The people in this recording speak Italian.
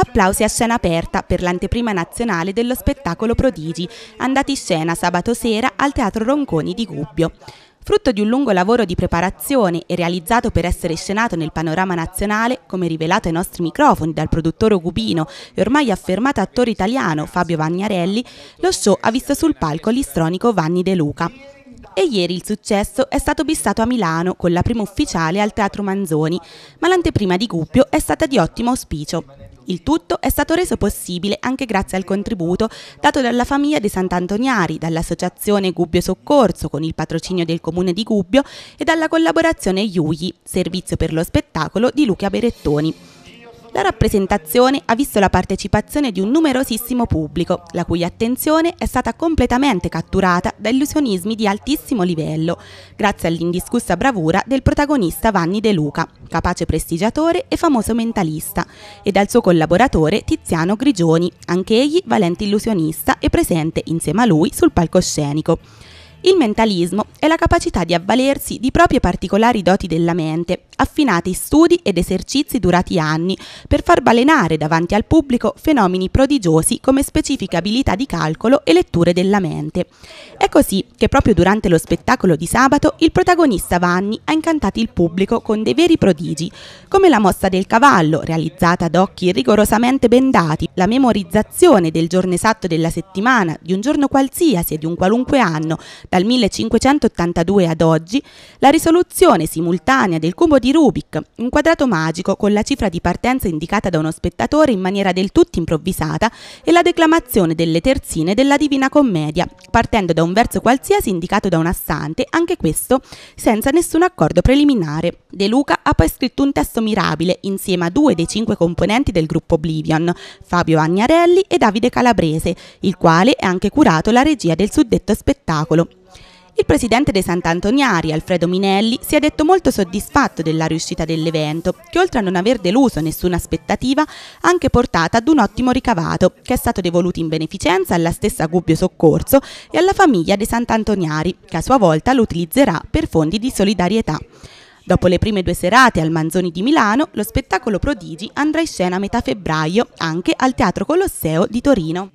Applausi a scena aperta per l'anteprima nazionale dello spettacolo Prodigi, andati in scena sabato sera al Teatro Ronconi di Gubbio. Frutto di un lungo lavoro di preparazione e realizzato per essere scenato nel panorama nazionale, come rivelato ai nostri microfoni dal produttore Gubino e ormai affermato attore italiano Fabio Vagnarelli, lo show ha visto sul palco l'istronico Vanni De Luca. E ieri il successo è stato bissato a Milano con la prima ufficiale al Teatro Manzoni, ma l'anteprima di Gubbio è stata di ottimo auspicio. Il tutto è stato reso possibile anche grazie al contributo dato dalla famiglia dei Sant'Antoniari, dall'associazione Gubbio Soccorso con il patrocinio del comune di Gubbio e dalla collaborazione IUI, servizio per lo spettacolo di Luca Berettoni. La rappresentazione ha visto la partecipazione di un numerosissimo pubblico, la cui attenzione è stata completamente catturata da illusionismi di altissimo livello, grazie all'indiscussa bravura del protagonista Vanni De Luca, capace prestigiatore e famoso mentalista, e dal suo collaboratore Tiziano Grigioni, anch'egli valente illusionista e presente insieme a lui sul palcoscenico. Il mentalismo è la capacità di avvalersi di proprie particolari doti della mente, affinate in studi ed esercizi durati anni, per far balenare davanti al pubblico fenomeni prodigiosi come specifiche abilità di calcolo e letture della mente. È così che proprio durante lo spettacolo di sabato il protagonista Vanni ha incantato il pubblico con dei veri prodigi, come la mossa del cavallo, realizzata ad occhi rigorosamente bendati, la memorizzazione del giorno esatto della settimana, di un giorno qualsiasi e di un qualunque anno, dal 1582 ad oggi, la risoluzione simultanea del cubo di Rubik, un quadrato magico con la cifra di partenza indicata da uno spettatore in maniera del tutto improvvisata, e la declamazione delle terzine della Divina Commedia, partendo da un verso qualsiasi indicato da un assante, anche questo senza nessun accordo preliminare. De Luca ha poi scritto un testo mirabile insieme a due dei cinque componenti del gruppo Oblivion, Fabio Agnarelli e Davide Calabrese, il quale è anche curato la regia del suddetto spettacolo, il presidente dei Sant'Antoniari, Alfredo Minelli, si è detto molto soddisfatto della riuscita dell'evento, che oltre a non aver deluso nessuna aspettativa, ha anche portato ad un ottimo ricavato, che è stato devoluto in beneficenza alla stessa Gubbio Soccorso e alla famiglia dei Sant'Antoniari, che a sua volta lo utilizzerà per fondi di solidarietà. Dopo le prime due serate al Manzoni di Milano, lo spettacolo Prodigi andrà in scena a metà febbraio anche al Teatro Colosseo di Torino.